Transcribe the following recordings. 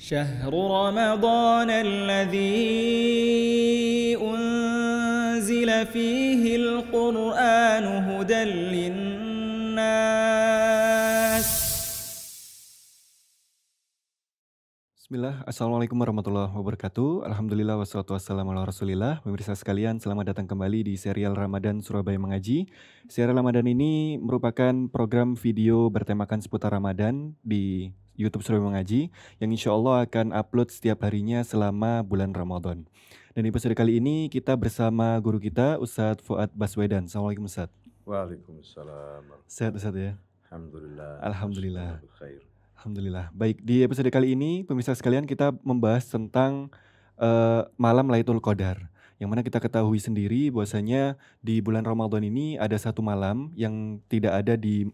شهر رمضان الذي أنزل فيه القرآن هدى للناس Bismillah, Assalamualaikum warahmatullahi wabarakatuh Alhamdulillah wassalatu wassalamu ala rasulillah Pemirsa sekalian, selamat datang kembali di serial Ramadan Surabaya Mengaji Serial Ramadan ini merupakan program video bertemakan seputar Ramadan Di YouTube Surabaya Mengaji yang insya Allah akan upload setiap harinya selama bulan Ramadan. Dan episode kali ini kita bersama guru kita Ustadz Fuad Baswedan. Assalamualaikum Ustadz. Waalaikumsalam. Sehat Ustadz ya? Alhamdulillah. Alhamdulillah. Alhamdulillah. Baik, di episode kali ini pemirsa sekalian kita membahas tentang uh, malam Laitul Qadar. Yang mana kita ketahui sendiri bahwasanya di bulan Ramadan ini ada satu malam yang tidak ada di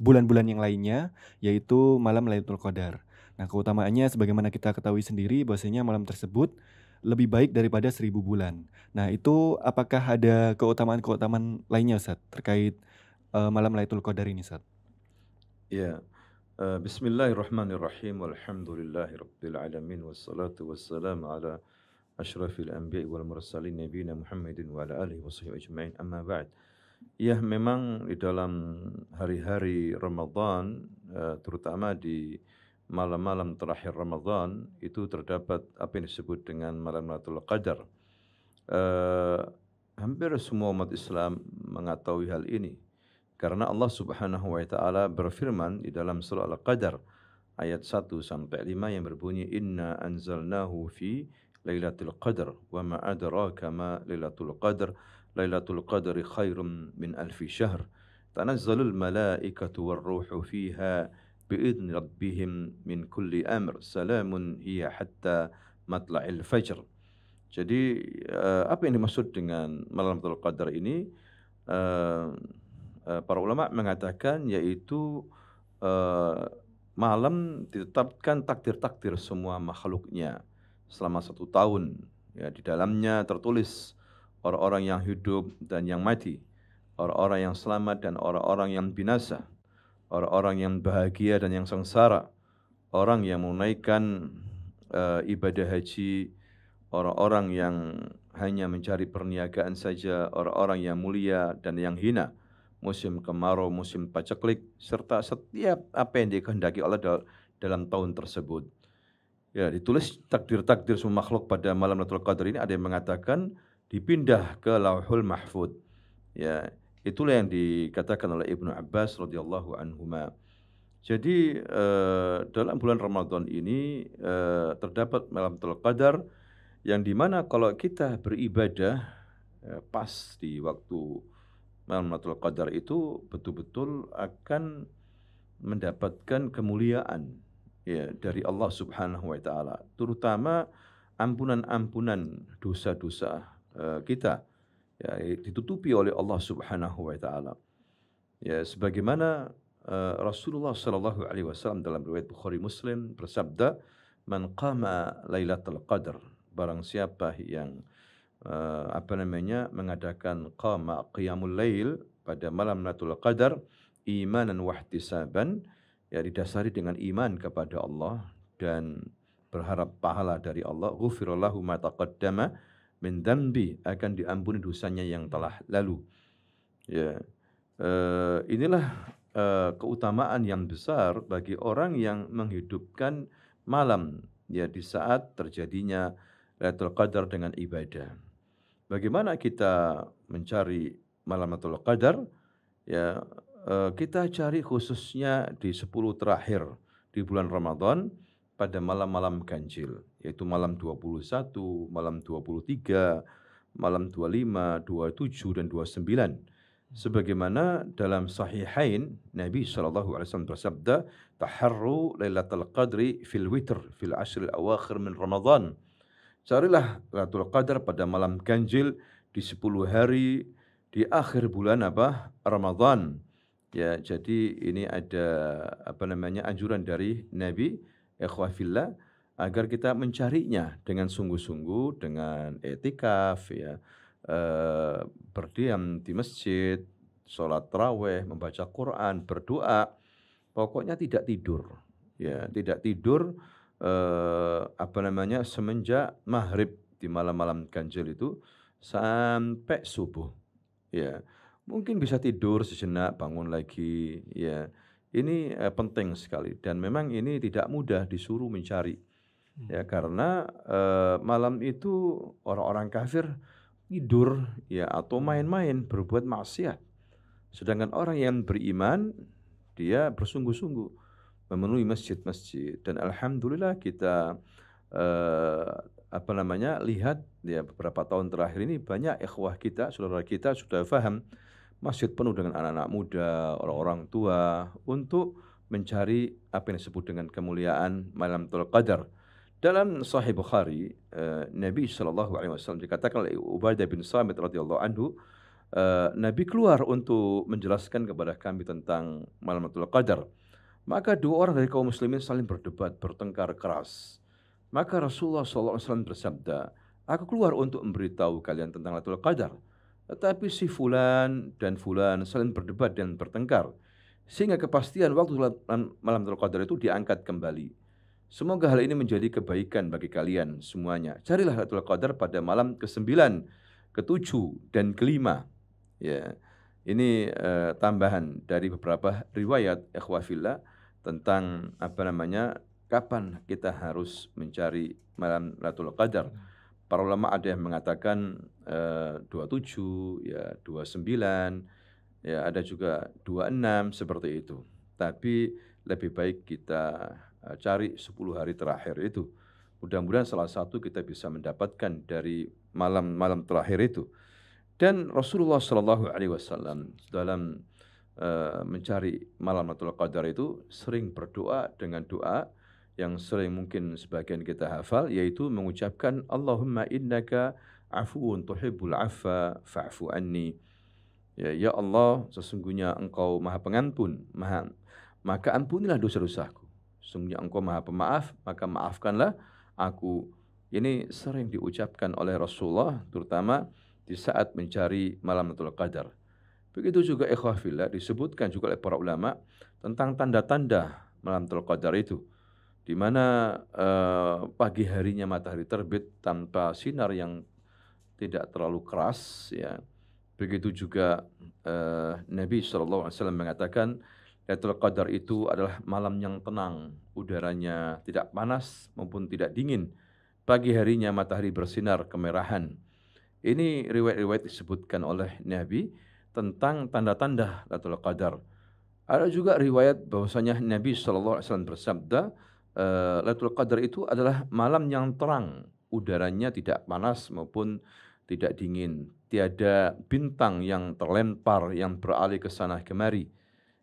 bulan-bulan yang lainnya, yaitu malam Lailatul Qadar. Nah, keutamaannya sebagaimana kita ketahui sendiri bahwasanya malam tersebut lebih baik daripada seribu bulan. Nah, itu apakah ada keutamaan-keutamaan lainnya Ustaz terkait uh, malam Lailatul Qadar ini Ustaz? Ya. Uh, Bismillahirrahmanirrahim. Alhamdulillahirabbil alamin wassalatu wassalamu ala asyrafil anbiya'i wal mursalin nabiyina Muhammadin wa ala alihi wa ajma'in. Amma ba'd. Ya, memang di dalam hari-hari Ramadan eh, terutama di malam-malam terakhir Ramadan itu terdapat apa yang disebut dengan malam Lailatul Qadar. Uh, hampir semua umat Islam mengetahui hal ini karena Allah Subhanahu wa taala berfirman di dalam surah Al-Qadar ayat 1 sampai 5 yang berbunyi inna anzalnahu fi lailatul qadar wa ma adraka ma lailatul qadar lailatul qadri khairum min alfi syahr tanazzalul malaikatu warruhu fiha بإذن rabbihim min kulli amr salamun hiya hatta matla'il fajr. Jadi uh, apa yang dimaksud dengan malam Lailatul Qadar ini uh, uh, para ulama mengatakan yaitu uh, malam ditetapkan takdir-takdir semua makhluknya selama satu tahun ya di dalamnya tertulis orang-orang yang hidup dan yang mati orang-orang yang selamat dan orang-orang yang binasa, orang-orang yang bahagia dan yang sengsara, orang yang menunaikan uh, ibadah haji, orang-orang yang hanya mencari perniagaan saja, orang-orang yang mulia dan yang hina, musim kemarau, musim paceklik, serta setiap apa yang dikehendaki Allah dalam tahun tersebut. Ya, ditulis takdir-takdir semua makhluk pada malam Lailatul Qadar ini ada yang mengatakan dipindah ke Lauhul Mahfud. Ya, Itulah yang dikatakan oleh Ibnu Abbas radhiyallahu anhuma. Jadi uh, dalam bulan Ramadan ini uh, terdapat malam Qadar yang dimana kalau kita beribadah uh, pas di waktu malam Qadar itu betul-betul akan mendapatkan kemuliaan ya dari Allah Subhanahu wa taala, terutama ampunan-ampunan dosa-dosa uh, kita ya, ditutupi oleh Allah Subhanahu wa taala. Ya, sebagaimana uh, Rasulullah sallallahu alaihi wasallam dalam riwayat Bukhari Muslim bersabda, "Man qama Lailatul Qadar" barang siapa yang uh, apa namanya mengadakan qama qiyamul lail pada malam Lailatul Qadar imanan wahtisaban ya didasari dengan iman kepada Allah dan berharap pahala dari Allah ghufrallahu ma taqaddama mendambi akan diampuni dosanya yang telah lalu. Ya. Uh, inilah uh, keutamaan yang besar bagi orang yang menghidupkan malam ya di saat terjadinya Lailatul Qadar dengan ibadah. Bagaimana kita mencari malam Lailatul Qadar? Ya, uh, kita cari khususnya di 10 terakhir di bulan Ramadan pada malam-malam ganjil, yaitu malam 21, malam 23, malam 25, 27 dan 29. Hmm. Sebagaimana dalam sahihain Nabi Shallallahu alaihi wasallam bersabda, "Taharru lailatul qadri fil witr fil ashril awakhir min Ramadan." Carilah Lailatul Qadar pada malam ganjil di 10 hari di akhir bulan apa? Ramadan. Ya, jadi ini ada apa namanya anjuran dari Nabi ikhwafillah agar kita mencarinya dengan sungguh-sungguh dengan etikaf ya e, berdiam di masjid sholat terawih membaca Quran berdoa pokoknya tidak tidur ya tidak tidur e, apa namanya semenjak maghrib di malam-malam ganjil itu sampai subuh ya mungkin bisa tidur sejenak bangun lagi ya ini eh, penting sekali dan memang ini tidak mudah disuruh mencari. Hmm. Ya karena eh, malam itu orang-orang kafir tidur ya atau hmm. main-main berbuat maksiat. Sedangkan orang yang beriman dia bersungguh-sungguh memenuhi masjid-masjid dan alhamdulillah kita eh, apa namanya lihat ya beberapa tahun terakhir ini banyak ikhwah kita, saudara kita sudah paham masjid penuh dengan anak-anak muda, orang-orang tua untuk mencari apa yang disebut dengan kemuliaan malam tul Qadar. Dalam Sahih Bukhari, eh, Nabi Shallallahu Alaihi Wasallam dikatakan oleh Ubaidah bin Samit radhiyallahu anhu, eh, Nabi keluar untuk menjelaskan kepada kami tentang malam tul Qadar. Maka dua orang dari kaum muslimin saling berdebat, bertengkar keras. Maka Rasulullah SAW bersabda, Aku keluar untuk memberitahu kalian tentang Lailatul Qadar. Tetapi si fulan dan fulan saling berdebat dan bertengkar sehingga kepastian waktu malam Qadar itu diangkat kembali. Semoga hal ini menjadi kebaikan bagi kalian semuanya. Carilah Lailatul Qadar pada malam ke-9, ke-7 dan ke-5. Ya. Ini uh, tambahan dari beberapa riwayat ikhwafillah tentang apa namanya kapan kita harus mencari malam Lailatul Qadar para ulama ada yang mengatakan eh, dua tujuh, ya sembilan, ya ada juga dua enam seperti itu. Tapi lebih baik kita eh, cari sepuluh hari terakhir itu. Mudah-mudahan salah satu kita bisa mendapatkan dari malam-malam terakhir itu. Dan Rasulullah Shallallahu Alaihi Wasallam dalam uh, mencari malam Lailatul Qadar itu sering berdoa dengan doa yang sering mungkin sebagian kita hafal yaitu mengucapkan Allahumma innaka afuun tuhibbul afa ⁇ fa'fu anni. Ya, ya Allah, sesungguhnya Engkau Maha Pengampun, Maha maka ampunilah dosa-dosaku. Sesungguhnya Engkau Maha Pemaaf, maka maafkanlah aku. Ini sering diucapkan oleh Rasulullah terutama di saat mencari malam Lailatul Qadar. Begitu juga ikhwah fillah disebutkan juga oleh para ulama tentang tanda-tanda malam Lailatul Qadar itu di mana eh, pagi harinya matahari terbit tanpa sinar yang tidak terlalu keras ya. Begitu juga eh, Nabi SAW mengatakan Lailatul Qadar itu adalah malam yang tenang, udaranya tidak panas maupun tidak dingin. Pagi harinya matahari bersinar kemerahan. Ini riwayat-riwayat disebutkan oleh Nabi tentang tanda-tanda Lailatul Qadar. Ada juga riwayat bahwasanya Nabi SAW bersabda, uh, Lailatul Qadar itu adalah malam yang terang, udaranya tidak panas maupun tidak dingin, tiada bintang yang terlempar yang beralih ke sana kemari.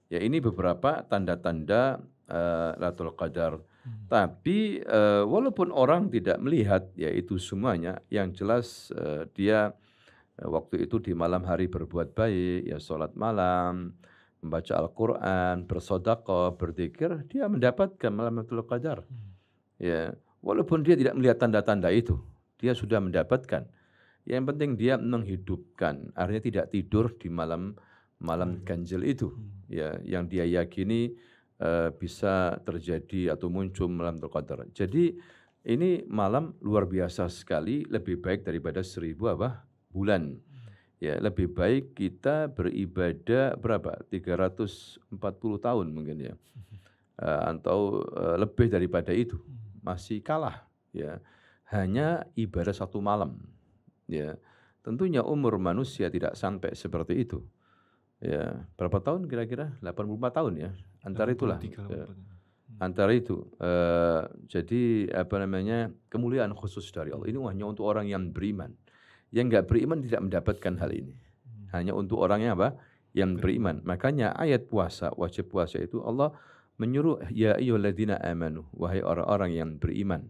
Ya ini beberapa tanda-tanda uh, Lailatul Qadar. Hmm. Tapi uh, walaupun orang tidak melihat yaitu semuanya, yang jelas uh, dia uh, waktu itu di malam hari berbuat baik, ya sholat malam, membaca Al-Quran, bersodakoh, berzikir, dia mendapatkan malamatul qadar. Hmm. Ya, walaupun dia tidak melihat tanda-tanda itu, dia sudah mendapatkan. Yang penting dia menghidupkan, artinya tidak tidur di malam malam hmm. ganjil itu. Hmm. Ya, yang dia yakini uh, bisa terjadi atau muncul malam qadar. Jadi ini malam luar biasa sekali, lebih baik daripada seribu apa bulan ya lebih baik kita beribadah berapa 340 tahun mungkin ya uh, atau eh, lebih daripada itu hmm. masih kalah ya hanya ibadah satu malam ya tentunya umur manusia tidak sampai seperti itu ya berapa tahun kira-kira 84 tahun ya antara itulah ya. Hmm. antara itu uh, jadi apa namanya kemuliaan khusus dari Allah ini hanya untuk orang yang beriman yang nggak beriman tidak mendapatkan hal ini. Hmm. Hanya untuk orang yang apa? Yang beriman. Makanya ayat puasa, wajib puasa itu Allah menyuruh ya ayyuhalladzina amanu wahai orang-orang yang beriman.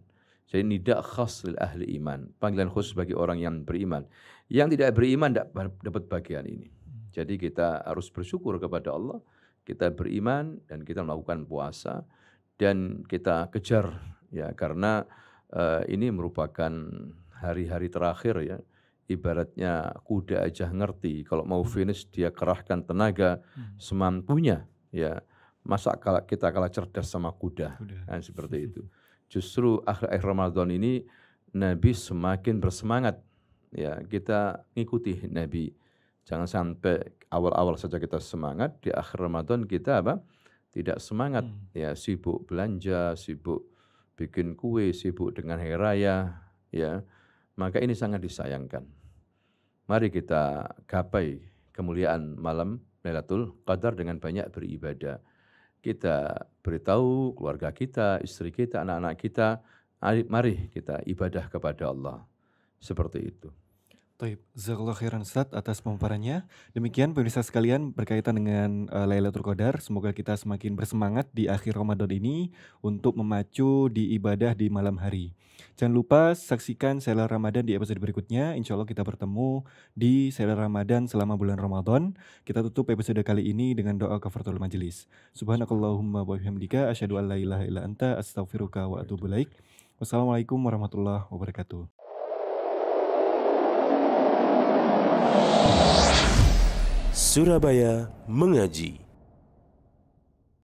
Jadi tidak khas lil ahli iman, panggilan khusus bagi orang yang beriman. Yang tidak beriman tidak dapat bagian ini. Hmm. Jadi kita harus bersyukur kepada Allah, kita beriman dan kita melakukan puasa dan kita kejar ya karena uh, ini merupakan hari-hari terakhir ya ibaratnya kuda aja ngerti kalau mau hmm. finish dia kerahkan tenaga hmm. semampunya ya masa kalau kita kalah cerdas sama kuda, kuda. Kan, seperti itu justru akhir akhir Ramadan ini Nabi semakin bersemangat ya kita ngikuti Nabi jangan sampai awal awal saja kita semangat di akhir Ramadan kita apa tidak semangat hmm. ya sibuk belanja sibuk bikin kue sibuk dengan hari raya ya maka ini sangat disayangkan Mari kita gapai kemuliaan malam Lailatul Qadar dengan banyak beribadah. Kita beritahu keluarga kita, istri kita, anak-anak kita, mari kita ibadah kepada Allah. Seperti itu. Taib, Zakallah khairan Ustaz atas pemaparannya. Demikian pemirsa sekalian berkaitan dengan uh, eh, Lailatul Qadar. Semoga kita semakin bersemangat di akhir Ramadan ini untuk memacu di ibadah di malam hari. Jangan lupa saksikan Sela Ramadan di episode berikutnya. Insya Allah kita bertemu di Sela Ramadan selama bulan Ramadan. Kita tutup episode kali ini dengan doa kafaratul majelis. Subhanakallahumma wa bihamdika asyhadu an la ilaha illa anta astaghfiruka wa atubu ilaik. Wassalamualaikum warahmatullahi wabarakatuh. Surabaya Mengaji